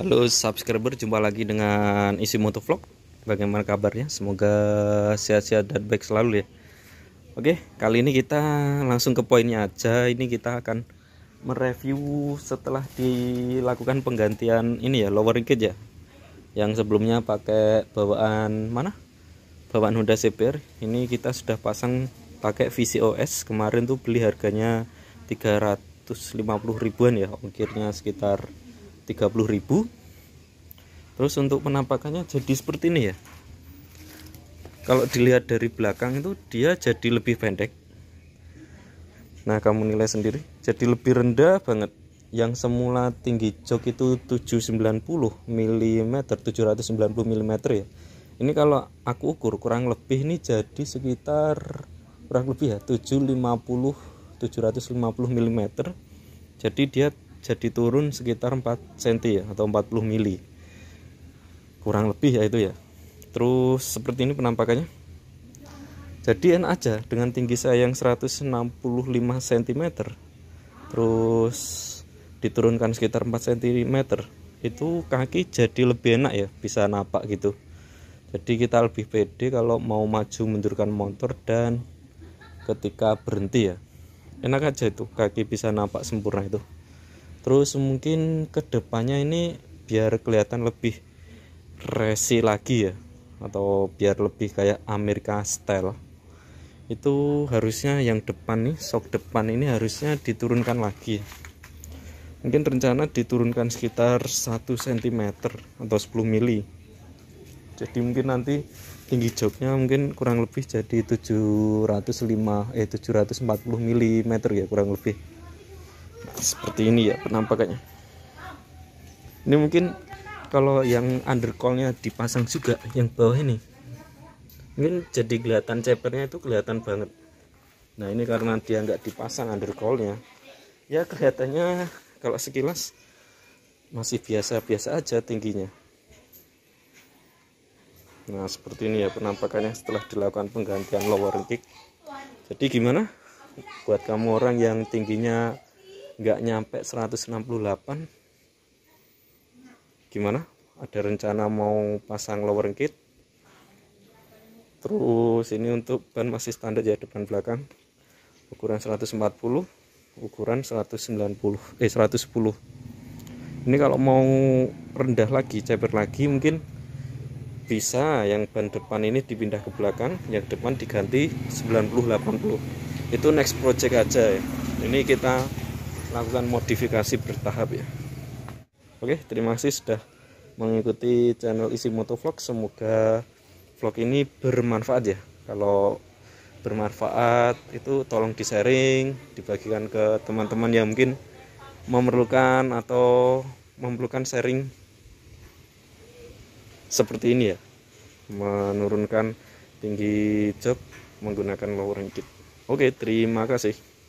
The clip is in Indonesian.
Halo subscriber, jumpa lagi dengan isi motovlog Bagaimana kabarnya? Semoga sehat-sehat dan baik selalu ya Oke, kali ini kita langsung ke poinnya aja Ini kita akan mereview setelah dilakukan penggantian ini ya, lowering kit ya Yang sebelumnya pakai bawaan mana? Bawaan Honda CBR Ini kita sudah pasang pakai VCOS Kemarin tuh beli harganya 350 ribuan ya Ongkirnya sekitar 30.000 terus untuk penampakannya jadi seperti ini ya kalau dilihat dari belakang itu dia jadi lebih pendek nah kamu nilai sendiri jadi lebih rendah banget yang semula tinggi jok itu 790 mm 790 mm ya ini kalau aku ukur kurang lebih ini jadi sekitar kurang lebih ya 750 750 mm jadi dia jadi turun sekitar 4 cm ya, atau 40 mili kurang lebih ya itu ya terus seperti ini penampakannya jadi enak aja dengan tinggi saya yang 165 cm terus diturunkan sekitar 4 cm itu kaki jadi lebih enak ya bisa napak gitu jadi kita lebih pede kalau mau maju mundurkan motor dan ketika berhenti ya enak aja itu kaki bisa napak sempurna itu terus mungkin kedepannya ini biar kelihatan lebih resi lagi ya atau biar lebih kayak Amerika style itu harusnya yang depan nih sok depan ini harusnya diturunkan lagi mungkin rencana diturunkan sekitar 1 cm atau 10 mili jadi mungkin nanti tinggi joknya mungkin kurang lebih jadi 705 eh 740 mm ya kurang lebih seperti ini ya penampakannya ini mungkin kalau yang undercallnya dipasang juga yang bawah ini mungkin jadi kelihatan cepernya itu kelihatan banget nah ini karena dia nggak dipasang undercallnya ya kelihatannya kalau sekilas masih biasa-biasa aja tingginya Nah seperti ini ya penampakannya setelah dilakukan penggantian lower kick Jadi gimana? Buat kamu orang yang tingginya nggak nyampe 168 gimana ada rencana mau pasang lower kit terus ini untuk ban masih standar ya depan belakang ukuran 140 ukuran 190 eh 110 ini kalau mau rendah lagi ceper lagi mungkin bisa yang ban depan ini dipindah ke belakang yang depan diganti 90 80 itu next project aja ya ini kita lakukan modifikasi bertahap ya oke terima kasih sudah mengikuti channel isi motovlog semoga vlog ini bermanfaat ya kalau bermanfaat itu tolong di sharing dibagikan ke teman-teman yang mungkin memerlukan atau memerlukan sharing seperti ini ya menurunkan tinggi jok menggunakan lower kit oke terima kasih